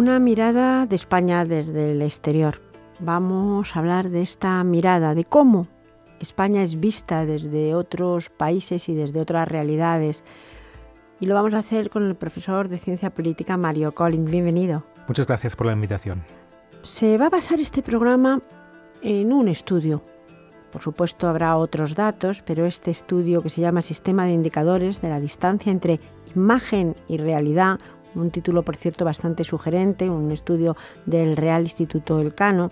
una mirada de España desde el exterior. Vamos a hablar de esta mirada, de cómo España es vista desde otros países y desde otras realidades. Y lo vamos a hacer con el profesor de Ciencia Política Mario Collins. Bienvenido. Muchas gracias por la invitación. Se va a basar este programa en un estudio. Por supuesto habrá otros datos, pero este estudio que se llama Sistema de Indicadores de la Distancia entre Imagen y Realidad, un título por cierto bastante sugerente, un estudio del Real Instituto Elcano,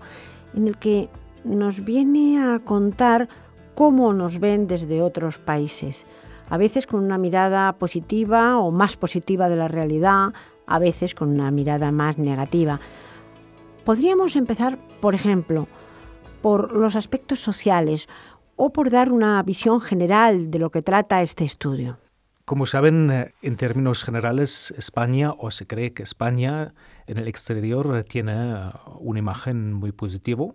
en el que nos viene a contar cómo nos ven desde otros países, a veces con una mirada positiva o más positiva de la realidad, a veces con una mirada más negativa. Podríamos empezar, por ejemplo, por los aspectos sociales o por dar una visión general de lo que trata este estudio. Como saben, en términos generales, España, o se cree que España en el exterior tiene una imagen muy positiva,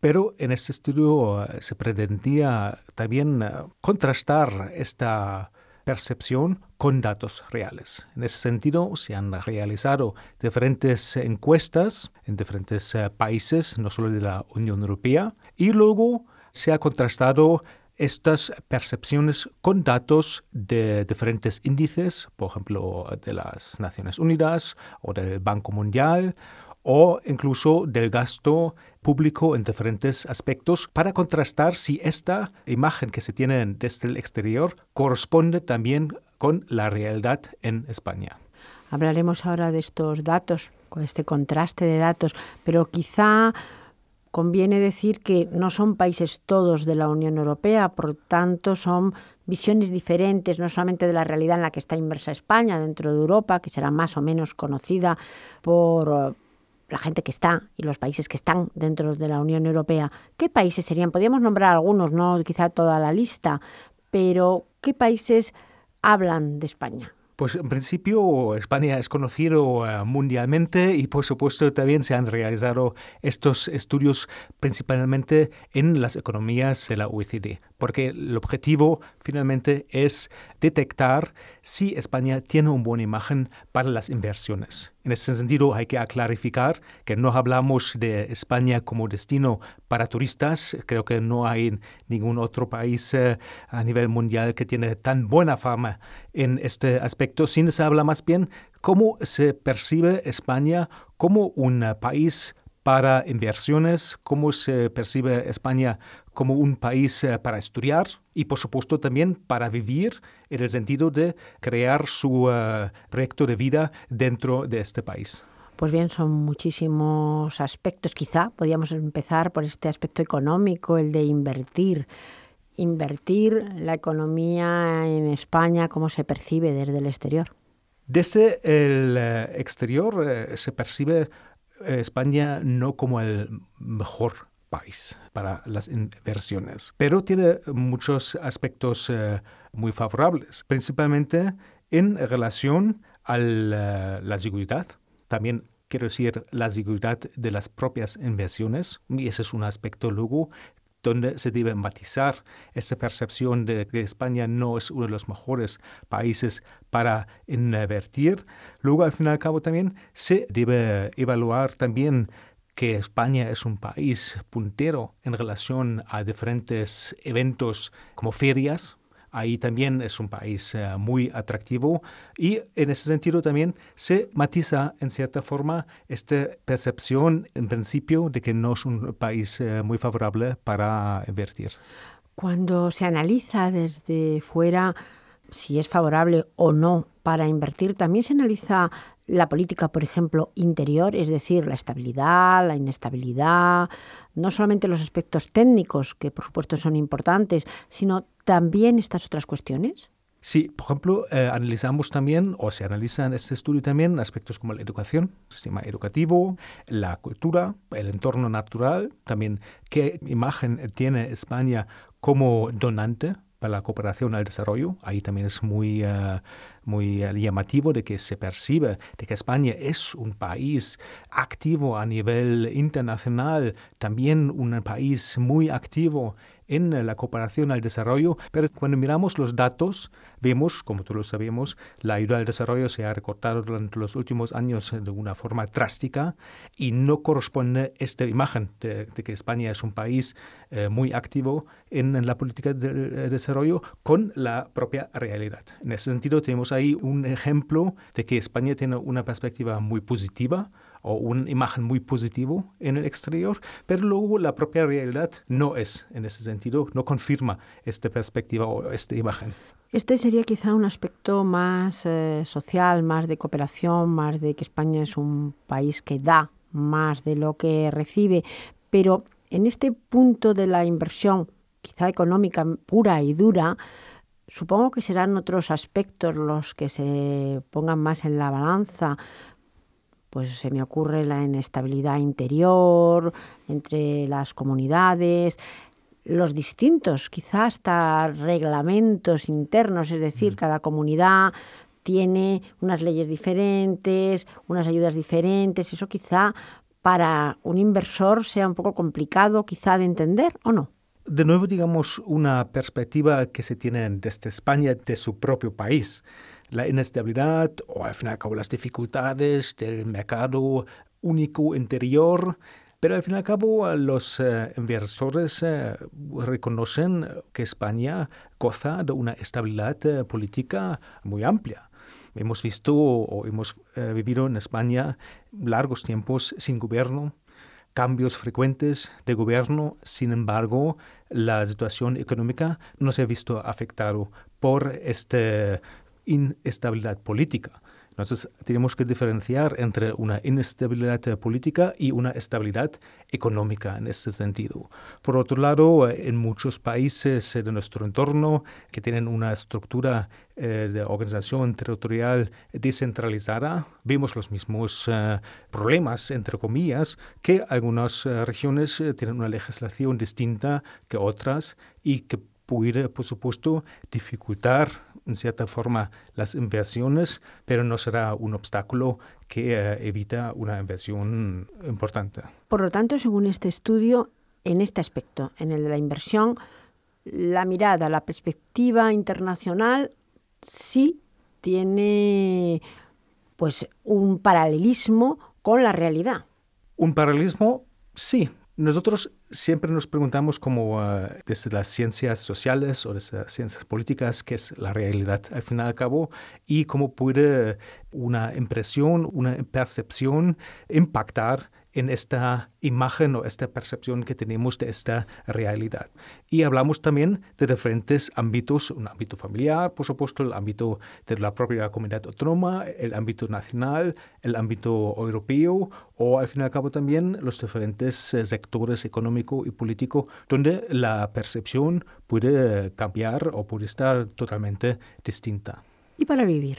pero en este estudio eh, se pretendía también eh, contrastar esta percepción con datos reales. En ese sentido, se han realizado diferentes encuestas en diferentes eh, países, no solo de la Unión Europea, y luego se ha contrastado estas percepciones con datos de diferentes índices, por ejemplo, de las Naciones Unidas o del Banco Mundial o incluso del gasto público en diferentes aspectos para contrastar si esta imagen que se tiene desde el exterior corresponde también con la realidad en España. Hablaremos ahora de estos datos, con este contraste de datos, pero quizá Conviene decir que no son países todos de la Unión Europea, por tanto son visiones diferentes, no solamente de la realidad en la que está inversa España dentro de Europa, que será más o menos conocida por eh, la gente que está y los países que están dentro de la Unión Europea. ¿Qué países serían? Podríamos nombrar algunos, no quizá toda la lista, pero ¿qué países hablan de España? Pues en principio España es conocido eh, mundialmente y por supuesto también se han realizado estos estudios principalmente en las economías de la OECD porque el objetivo finalmente es detectar si España tiene una buena imagen para las inversiones. En ese sentido, hay que aclarificar que no hablamos de España como destino para turistas. Creo que no hay ningún otro país eh, a nivel mundial que tiene tan buena fama en este aspecto, sino se habla más bien cómo se percibe España como un país para inversiones, cómo se percibe España como un país eh, para estudiar y por supuesto también para vivir en el sentido de crear su eh, proyecto de vida dentro de este país. Pues bien, son muchísimos aspectos. Quizá podríamos empezar por este aspecto económico, el de invertir invertir la economía en España, cómo se percibe desde el exterior? Desde el eh, exterior se percibe España no como el mejor país para las inversiones, pero tiene muchos aspectos eh, muy favorables, principalmente en relación a la, eh, la seguridad, también quiero decir la seguridad de las propias inversiones, y ese es un aspecto luego donde se debe matizar esa percepción de que España no es uno de los mejores países para invertir. Luego, al fin y al cabo, también se debe evaluar también que España es un país puntero en relación a diferentes eventos como ferias, Ahí también es un país eh, muy atractivo y en ese sentido también se matiza en cierta forma esta percepción en principio de que no es un país eh, muy favorable para invertir. Cuando se analiza desde fuera si es favorable o no para invertir, también se analiza la política, por ejemplo, interior, es decir, la estabilidad, la inestabilidad, no solamente los aspectos técnicos, que por supuesto son importantes, sino también estas otras cuestiones? Sí, por ejemplo, eh, analizamos también, o se analizan en este estudio también, aspectos como la educación, el sistema educativo, la cultura, el entorno natural, también qué imagen tiene España como donante para la cooperación al desarrollo. Ahí también es muy, ah, muy ah, llamativo de que se percibe de que España es un país activo a nivel internacional, también un país muy activo en la cooperación al desarrollo, pero cuando miramos los datos, vemos, como todos lo sabemos, la ayuda al desarrollo se ha recortado durante los últimos años de una forma drástica y no corresponde esta imagen de, que España es un país eh, muy activo en, la política del de desarrollo con la propia realidad. En ese sentido, tenemos ahí un ejemplo de que España tiene una perspectiva muy positiva o una imagen muy positiva en el exterior, pero luego la propia realidad no es en ese sentido, no confirma esta perspectiva o esta imagen. Este sería quizá un aspecto más eh, social, más de cooperación, más de que España es un país que da más de lo que recibe, pero en este punto de la inversión, quizá económica pura y dura, supongo que serán otros aspectos los que se pongan más en la balanza, pues se me ocurre la inestabilidad interior entre las comunidades, los distintos, quizás hasta reglamentos internos, es decir, mm. cada comunidad tiene unas leyes diferentes, unas ayudas diferentes, eso quizá para un inversor sea un poco complicado quizá de entender o no. De nuevo, digamos, una perspectiva que se tiene desde España, de su propio país la inestabilidad o al fin y las dificultades del mercado único interior. Pero al fin y al cabo los eh, inversores eh, reconocen que España goza de una estabilidad eh, política muy amplia. Hemos visto o hemos vivido en España largos tiempos sin gobierno, cambios frecuentes de gobierno. Sin embargo, la situación económica no se ha visto afectada por este inestabilidad política. Entonces, tenemos que diferenciar entre una inestabilidad política y una estabilidad económica en este sentido. Por otro lado, eh, en muchos países eh, de nuestro entorno que tienen una estructura eh, de organización territorial descentralizada, vemos los mismos problemas, entre comillas, que algunas regiones tienen una legislación distinta que otras y que puede, por supuesto, dificultar en cierta forma las inversiones, pero no será un obstáculo que eh, evita una inversión importante. Por lo tanto, según este estudio, en este aspecto, en el de la inversión, la mirada, la perspectiva internacional sí tiene pues un paralelismo con la realidad. Un paralelismo, sí, nosotros siempre nos preguntamos como ah, desde las ciencias sociales o desde las ciencias políticas qué es la realidad al final y al cabo y cómo puede una impresión, una percepción impactar en esta imagen o esta percepción que tenemos de esta realidad. Y hablamos también de diferentes ámbitos, un ámbito familiar, por supuesto, el ámbito de la propia comunidad autónoma, el ámbito nacional, el ámbito europeo o al fin y al cabo también los diferentes eh, sectores económico y político donde la percepción puede cambiar o puede estar totalmente distinta. ¿Y para vivir?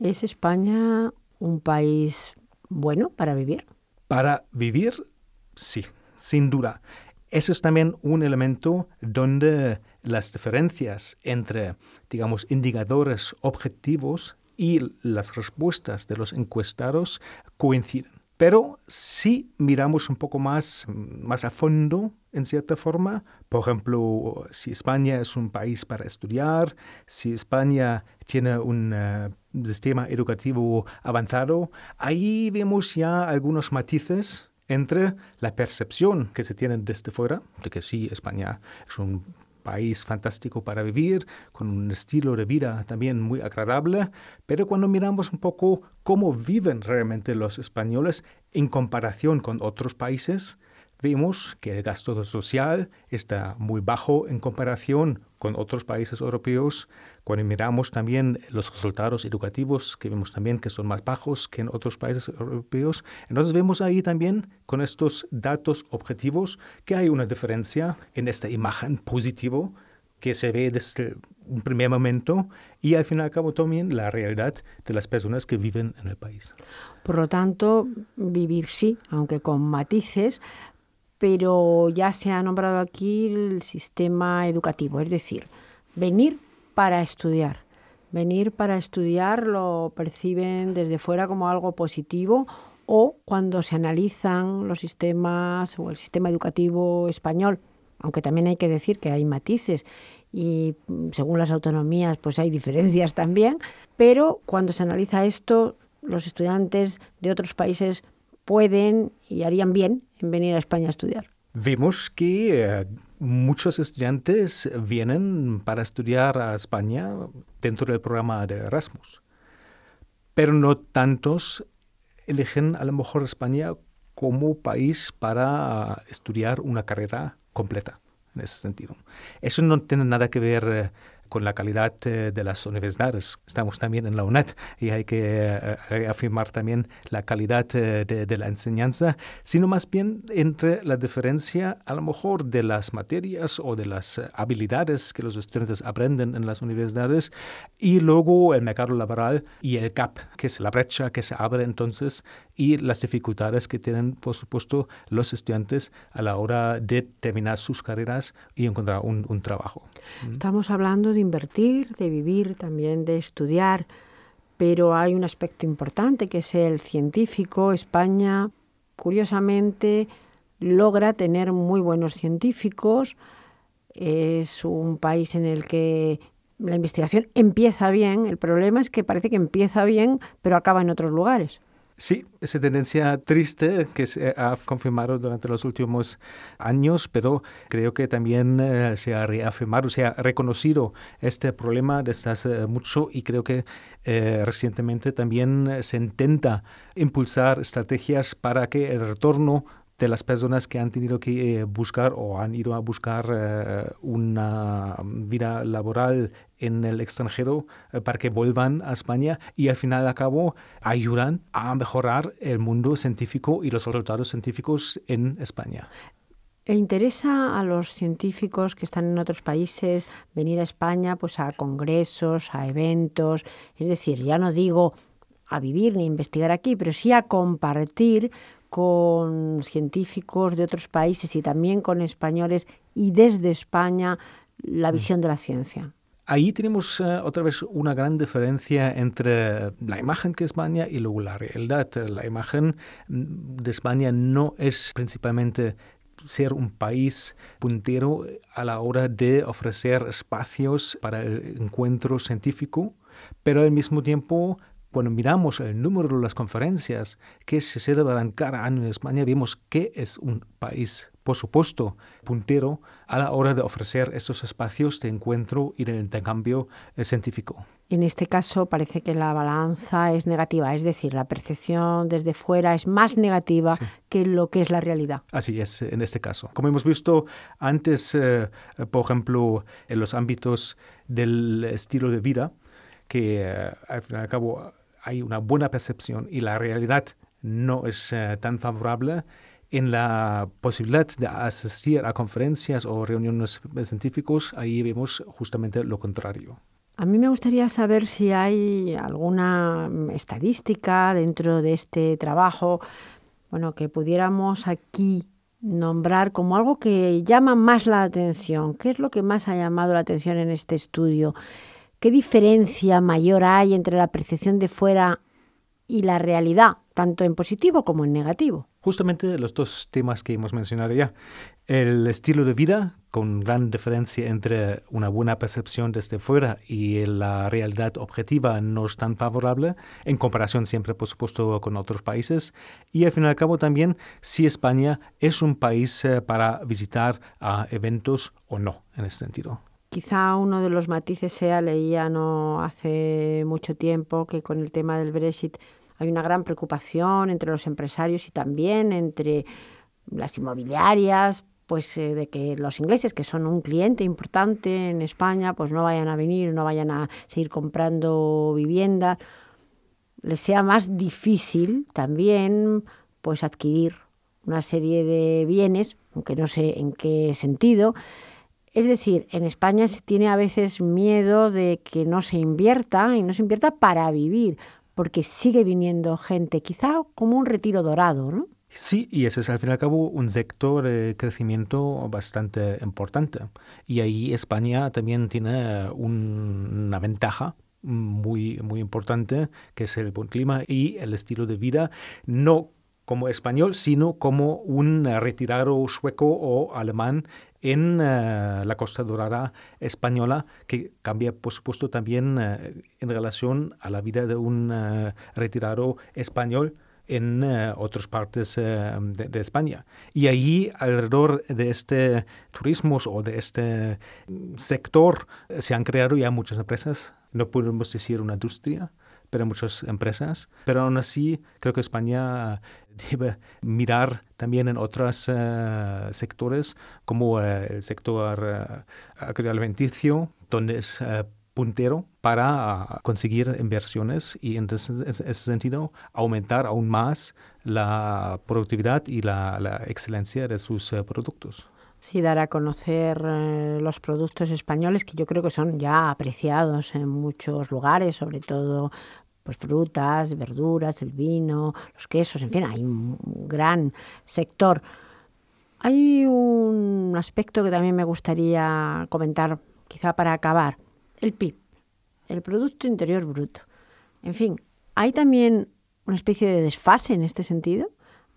¿Es España un país bueno para vivir? Para vivir, sí, sin duda. Eso es también un elemento donde las diferencias entre, digamos, indicadores objetivos y las respuestas de los encuestados coinciden. Pero si miramos un poco más, más a fondo, en cierta forma, por ejemplo, si España es un país para estudiar, si España tiene un eh, sistema educativo avanzado, ahí vemos ya algunos matices entre la percepción que se tiene desde fuera, de que sí, España es un país fantástico para vivir, con un estilo de vida también muy agradable, pero cuando miramos un poco cómo viven realmente los españoles en comparación con otros países, vemos que el gasto social está muy bajo en comparación con otros países europeos. Cuando miramos también los resultados educativos, que vemos también que son más bajos que en otros países europeos, entonces vemos ahí también con estos datos objetivos que hay una diferencia en esta imagen positivo que se ve desde un primer momento y al fin y al cabo también la realidad de las personas que viven en el país. Por lo tanto, vivir sí, aunque con matices, pero ya se ha nombrado aquí el sistema educativo, es decir, venir para estudiar. Venir para estudiar lo perciben desde fuera como algo positivo o cuando se analizan los sistemas o el sistema educativo español, aunque también hay que decir que hay matices y mm, según las autonomías pues hay diferencias también, pero cuando se analiza esto, los estudiantes de otros países pueden y harían bien en venir a España a estudiar. Vemos que eh, muchos estudiantes vienen para estudiar a España dentro del programa de Erasmus, pero no tantos eligen a lo mejor España como país para estudiar una carrera completa en ese sentido. Eso no tiene nada que ver eh, con la calidad eh, de las universidades. Estamos también en la UNED y hay que reafirmar eh, eh, también la calidad de, la enseñanza, sino más bien entre la diferencia a lo mejor de las materias o de las habilidades que los estudiantes aprenden en las universidades y luego el mercado laboral y el gap, que es la brecha que se abre entonces y las dificultades que tienen, por supuesto, los estudiantes a la hora de terminar sus carreras y encontrar un, un trabajo. Estamos hablando de invertir, de vivir, también de estudiar, pero hay un aspecto importante que es el científico. España, curiosamente, logra tener muy buenos científicos. Es un país en el que la investigación empieza bien. El problema es que parece que empieza bien, pero acaba en otros lugares. Sí, esa tendencia triste que se ha confirmado durante los últimos años, pero creo que también eh, se ha reafirmado, se ha reconocido este problema desde hace eh, mucho y creo que eh, recientemente también se intenta impulsar estrategias para que el retorno de las personas que han tenido que buscar o han ido a buscar una vida laboral en el extranjero eh, para que vuelvan a España y al final al cabo ayudan a mejorar el mundo científico y los resultados científicos en España. E interesa a los científicos que están en otros países venir a España pues a congresos, a eventos, es decir, ya no digo a vivir ni investigar aquí, pero sí a compartir con científicos de otros países y también con españoles y desde España la mm. visión de la ciencia. Ahí tenemos eh, otra vez una gran diferencia entre la imagen que España y luego la realidad. La imagen mm, de España no es principalmente ser un país puntero a la hora de ofrecer espacios para el encuentro científico, pero al mismo tiempo cuando miramos el número de las conferencias que se celebran cada año en España, vemos que es un país por supuesto, puntero a la hora de ofrecer esos espacios de encuentro y de intercambio eh, científico. En este caso parece que la balanza es negativa, es decir, la percepción desde fuera es más negativa que lo que es la realidad. Así es, en este caso. Como hemos visto antes, eh, por ejemplo, en los ámbitos del estilo de vida, que eh, al fin y al cabo hay una buena percepción y la realidad no es tan favorable, en la posibilidad de asistir a conferencias o reuniones científicos, ahí vemos justamente lo contrario. A mí me gustaría saber si hay alguna estadística dentro de este trabajo, bueno, que pudiéramos aquí nombrar como algo que llama más la atención. ¿Qué es lo que más ha llamado la atención en este estudio? ¿Qué diferencia mayor hay entre la percepción de fuera y la realidad, tanto en positivo como en negativo? justamente los dos temas que hemos mencionado ya. El estilo de vida, con gran diferencia entre una buena percepción desde fuera y la realidad objetiva no es tan favorable, en comparación siempre, por supuesto, con otros países. Y al fin y al cabo también si España es un país eh, para visitar a eventos o no, en ese sentido. Quizá uno de los matices sea, leía no hace mucho tiempo, que con el tema del Brexit hay una gran preocupación entre los empresarios y también entre las inmobiliarias, pues eh, de que los ingleses, que son un cliente importante en España, pues no vayan a venir, no vayan a seguir comprando vivienda, les sea más difícil también pues adquirir una serie de bienes, aunque no sé en qué sentido. Es decir, en España se tiene a veces miedo de que no se invierta y no se invierta para vivir, porque sigue viniendo gente, quizá como un retiro dorado, ¿no? Sí, y ese es al fin y al cabo un sector de eh, crecimiento bastante importante. Y ahí España también tiene una ventaja muy, muy importante, que es el buen clima y el estilo de vida, no como español, sino como un retirado sueco o alemán en eh, la Costa Dorada española, que cambia, por supuesto, también eh, en relación a la vida de un eh, retirado español en otras partes de, España. Y allí, alrededor de este turismo o de este mm, sector, se han creado ya muchas empresas. No podemos decir una industria, para muchas empresas, pero aún así creo que España eh, debe mirar también en otros eh, sectores, como eh, el sector agroalimenticio, donde es puntero para ah, conseguir inversiones y en ese, sentido aumentar aún más la productividad y la excelencia de sus productos. Sí, dar a conocer eh, los productos españoles que yo creo que son ya apreciados en muchos lugares, sobre todo pues frutas, verduras, el vino, los quesos, en fin, hay un gran sector. Hay un aspecto que también me gustaría comentar, quizá para acabar, el PIB, el Producto Interior Bruto. En fin, hay también una especie de desfase en este sentido.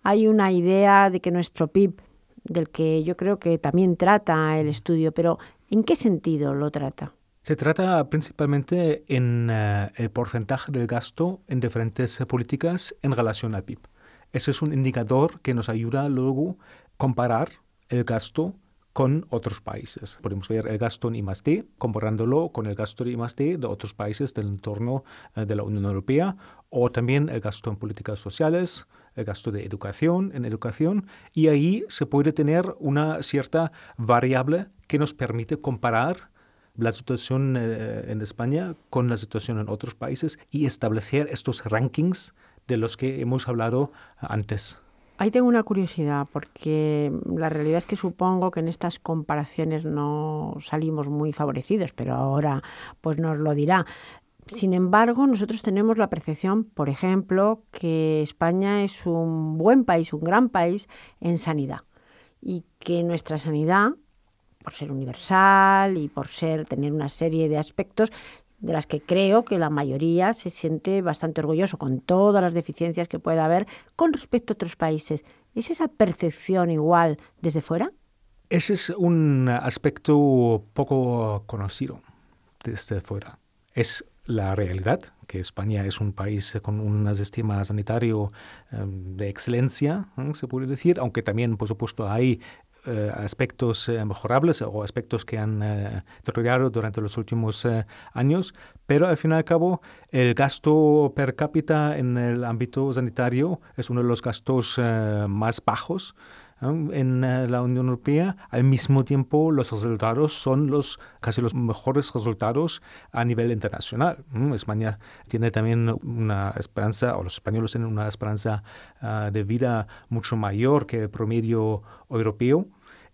Hay una idea de que nuestro PIB del que yo creo que también trata el estudio, pero ¿en qué sentido lo trata? Se trata principalmente en eh, el porcentaje del gasto en diferentes políticas en relación al PIB. Ese es un indicador que nos ayuda luego a comparar el gasto con otros países. Podemos ver el gasto en I+D comparándolo con el gasto en I+D de otros países del entorno eh, de la Unión Europea o también el gasto en políticas sociales, el gasto de educación, en educación, y ahí se puede tener una cierta variable que nos permite comparar la situación eh, en España con la situación en otros países y establecer estos rankings de los que hemos hablado antes. Ahí tengo una curiosidad, porque la realidad es que supongo que en estas comparaciones no salimos muy favorecidos, pero ahora pues nos lo dirá. Sin embargo, nosotros tenemos la percepción, por ejemplo, que España es un buen país, un gran país en sanidad y que nuestra sanidad, por ser universal y por ser tener una serie de aspectos de las que creo que la mayoría se siente bastante orgulloso con todas las deficiencias que pueda haber con respecto a otros países. ¿Es esa percepción igual desde fuera? Ese es un aspecto poco conocido desde fuera. Es la realidad, que España es un país con un sistema sanitario em, de excelencia, ¿eh? se puede decir, aunque también, por supuesto, hay eh, aspectos eh, mejorables o aspectos que han deteriorado durante los últimos años, pero al fin y al cabo el gasto per cápita en el ámbito sanitario es uno de los gastos más bajos en eh, la Unión Europea. Al mismo tiempo, los resultados son los casi los mejores resultados a nivel internacional. España tiene también una esperanza, o los españoles tienen una esperanza ah, de vida mucho mayor que el promedio europeo.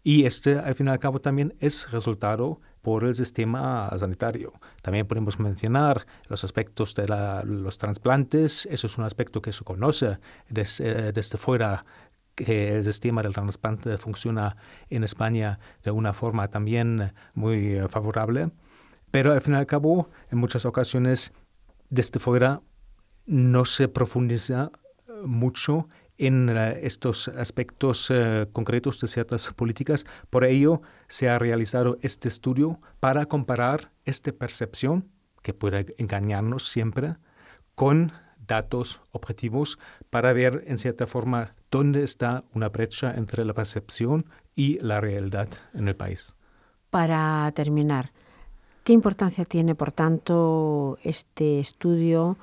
Y este, al fin y al cabo, también es resultado por el sistema sanitario. También podemos mencionar los aspectos de los trasplantes. Eso es un aspecto que se conoce desde, eh, desde fuera que el sistema del trasplante funciona en España de una forma también muy eh, favorable, pero al fin y al cabo, en muchas ocasiones, desde fuera no se profundiza eh, mucho en eh, estos aspectos concretos de ciertas políticas. Por ello, se ha realizado este estudio para comparar esta percepción, que puede engañarnos siempre, con datos objetivos para ver, en cierta forma, dónde está una brecha entre la percepción y la realidad en el país. Para terminar, ¿qué importancia tiene, por tanto, este estudio?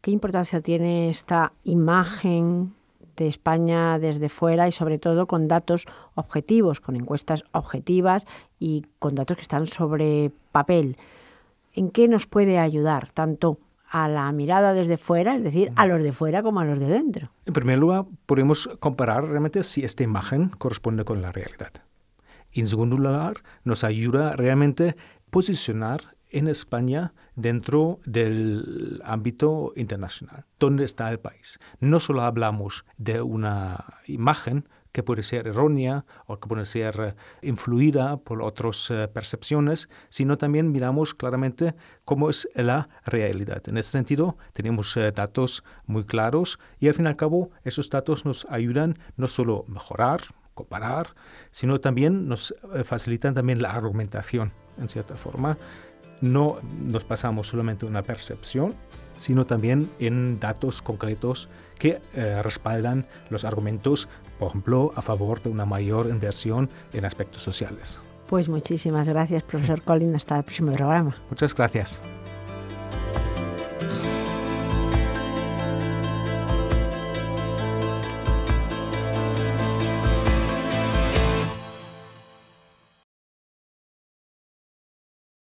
¿Qué importancia tiene esta imagen de España desde fuera y sobre todo con datos objetivos, con encuestas objetivas y con datos que están sobre papel? ¿En qué nos puede ayudar tanto a la mirada desde fuera, es decir, a los de fuera como a los de dentro. En primer lugar, podemos comparar realmente si esta imagen corresponde con la realidad. Y en segundo lugar, nos ayuda realmente posicionar en España dentro del ámbito internacional, dónde está el país. No solo hablamos de una imagen, que puede ser errónea o que puede ser eh, influida por otras eh, percepciones, sino también miramos claramente cómo es la realidad. En ese sentido, tenemos eh, datos muy claros y al fin y al cabo esos datos nos ayudan no solo a mejorar, comparar, sino también nos facilitan también la argumentación, en cierta forma. No nos pasamos solamente una percepción, sino también en datos concretos que eh, respaldan los argumentos, por ejemplo, a favor de una mayor inversión en aspectos sociales. Pues muchísimas gracias, profesor Collin. Hasta el próximo programa. Muchas gracias.